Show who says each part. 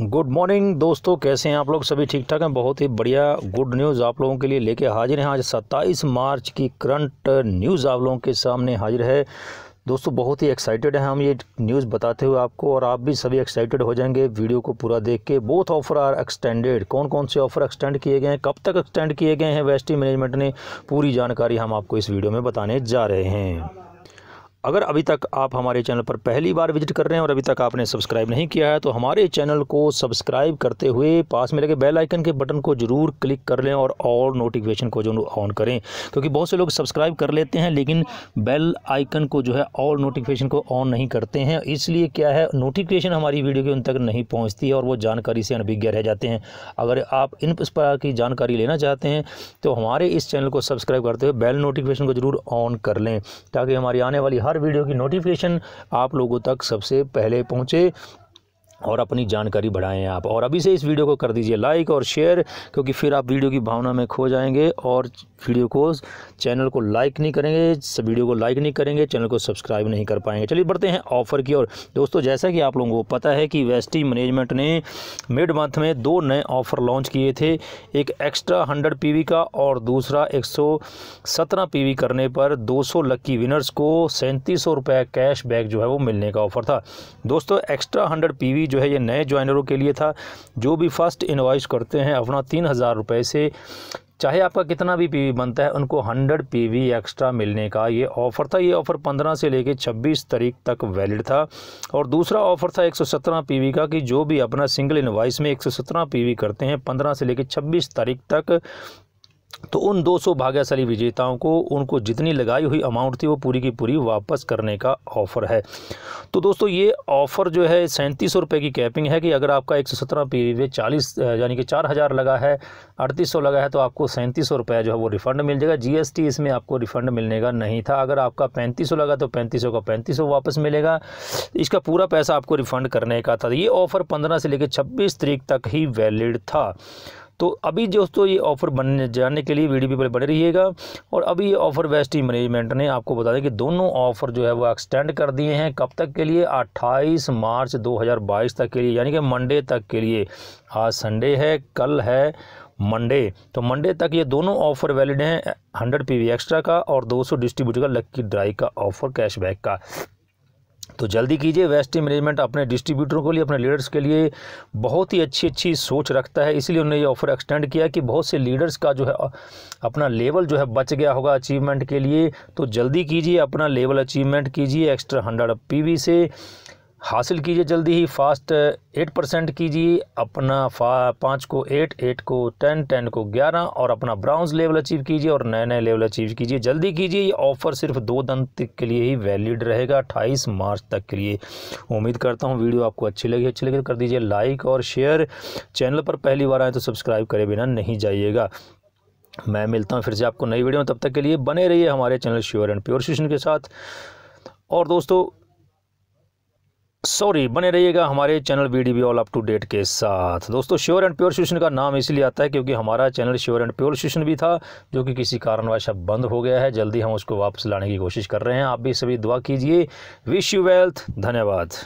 Speaker 1: good morning दोस्तों कैसे हैं आप लोग सभी ठीक ठाक हैं बहुत ही बढ़िया गुड न्यूज़ आप लोगों के लिए लेके हाजिर हैं आज 27 मार्च की करंट न्यूज़ आप लोगों के सामने हाजिर है दोस्तों बहुत ही एक्साइटेड हैं हम ये न्यूज़ बताते हुए आपको और आप भी सभी एक्साइटेड हो जाएंगे वीडियो को पूरा देख के बोथ ऑफर आर एक्सटेंडेड कौन कौन से ऑफर एक्सटेंड किए गए हैं कब तक एक्सटेंड किए गए हैं वेस्टी मैनेजमेंट ने पूरी जानकारी हम आपको इस वीडियो में बताने जा रहे हैं अगर अभी तक आप हमारे चैनल पर पहली बार विजिट कर रहे हैं और अभी तक आपने सब्सक्राइब नहीं किया है तो हमारे चैनल को सब्सक्राइब करते हुए पास में लगे बेल आइकन के बटन को जरूर क्लिक कर लें और ऑल नोटिफिकेशन को जो ऑन करें क्योंकि बहुत से लोग सब्सक्राइब कर लेते हैं लेकिन बेल आइकन को जो है और नोटिफिकेशन को ऑन नहीं करते हैं इसलिए क्या है नोटिफिकेशन हमारी वीडियो के उन तक नहीं पहुँचती है और वो जानकारी से अनभिज्ञ रह जाते हैं अगर आप इन प्रकार की जानकारी लेना चाहते हैं तो हमारे इस चैनल को सब्सक्राइब करते हुए बेल नोटिफिकेशन को ज़रूर ऑन कर लें ताकि हमारी आने वाली हर हर वीडियो की नोटिफिकेशन आप लोगों तक सबसे पहले पहुँचे और अपनी जानकारी बढ़ाएं आप और अभी से इस वीडियो को कर दीजिए लाइक और शेयर क्योंकि फिर आप वीडियो की भावना में खो जाएंगे और वीडियो को चैनल को लाइक नहीं करेंगे वीडियो को लाइक नहीं करेंगे चैनल को सब्सक्राइब नहीं कर पाएंगे चलिए बढ़ते हैं ऑफ़र की ओर दोस्तों जैसा कि आप लोगों को पता है कि वेस्टी मैनेजमेंट ने मिड मंथ में दो नए ऑफ़र लॉन्च किए थे एक एक्स्ट्रा हंड्रेड पी का और दूसरा एक सौ करने पर दो लक्की विनर्स को सैंतीस सौ कैश बैक जो है वो मिलने का ऑफ़र था दोस्तों एक्स्ट्रा हंड्रेड पी जो है ये नए ज्वाइनरों के लिए था जो भी फ़र्स्ट इन्वाइस करते हैं अपना तीन हज़ार रुपये से चाहे आपका कितना भी पीवी बनता है उनको हंड्रेड पीवी एक्स्ट्रा मिलने का ये ऑफ़र था ये ऑफ़र पंद्रह से लेकर छब्बीस तारीख तक वैलिड था और दूसरा ऑफ़र था 117 पीवी का कि जो भी अपना सिंगल इन्वाइस में 117 पीवी करते हैं पंद्रह से लेकर छब्बीस तारीख तक तो उन 200 भाग्यशाली विजेताओं को उनको जितनी लगाई हुई अमाउंट थी वो पूरी की पूरी वापस करने का ऑफ़र है तो दोस्तों ये ऑफ़र जो है सैंतीस सौ की कैपिंग है कि अगर आपका एक सौ सत्रह पी वी चालीस यानी कि चार हज़ार लगा है अड़तीस सौ लगा है तो आपको सैंतीस सौ रुपया जो है वो रिफ़ंड मिल जाएगा जीएसटी इसमें आपको रिफ़ंड मिलने का नहीं था अगर आपका पैंतीस सौ लगा तो पैंतीस सौ का पैंतीस सौ वापस मिलेगा इसका पूरा पैसा आपको रिफ़ंड करने का था ये ऑफ़र पंद्रह से लेकर छब्बीस तारीख तक ही वैलिड था तो अभी दोस्तों ये ऑफ़र बनने जाने के लिए वीडियो पर बने रहिएगा और अभी ये ऑफ़र वेस्ट मैनेजमेंट ने आपको बता दें कि दोनों ऑफ़र जो है वो एक्सटेंड कर दिए हैं कब तक के लिए 28 मार्च 2022 तक के लिए यानी कि मंडे तक के लिए आज संडे है कल है मंडे तो मंडे तक ये दोनों ऑफ़र वैलिड हैं 100 पीवी एक्स्ट्रा का और 200 डिस्ट्रीब्यूटर का लक्की ड्राई का ऑफ़र कैशबैक का तो जल्दी कीजिए वेस्ट मैनेजमेंट अपने डिस्ट्रीब्यूटरों के लिए अपने लीडर्स के लिए बहुत ही अच्छी अच्छी सोच रखता है इसलिए उन्होंने ये ऑफ़र एक्सटेंड किया कि बहुत से लीडर्स का जो है अपना लेवल जो है बच गया होगा अचीवमेंट के लिए तो जल्दी कीजिए अपना लेवल अचीवमेंट कीजिए एक्स्ट्रा हंड्रेड पी से हासिल कीजिए जल्दी ही फास्ट एट परसेंट कीजिए अपना फा पाँच को एट एट को टेन टेन को ग्यारह और अपना ब्राउन्स लेवल अचीव कीजिए और नए नए लेवल अचीव कीजिए जल्दी कीजिए ये ऑफ़र सिर्फ दो दिन तक के लिए ही वैलिड रहेगा अट्ठाईस मार्च तक के लिए उम्मीद करता हूँ वीडियो आपको अच्छी लगी अच्छी लगी तो कर दीजिए लाइक और शेयर चैनल पर पहली बार आए तो सब्सक्राइब करे बिना नहीं जाइएगा मैं मिलता हूँ फिर से आपको नई वीडियो में तब तक के लिए बने रहिए हमारे channel sure and pure station के साथ और दोस्तों सॉरी बने रहिएगा हमारे channel V D all up to date के साथ दोस्तों श्योर एंड प्योर स्टेशन का नाम इसलिए आता है क्योंकि हमारा channel sure and pure station भी था जो कि किसी कारणवश अब बंद हो गया है जल्दी हम उसको वापस लाने की कोशिश कर रहे हैं आप भी सभी दुआ कीजिए विश यू वेल्थ धन्यवाद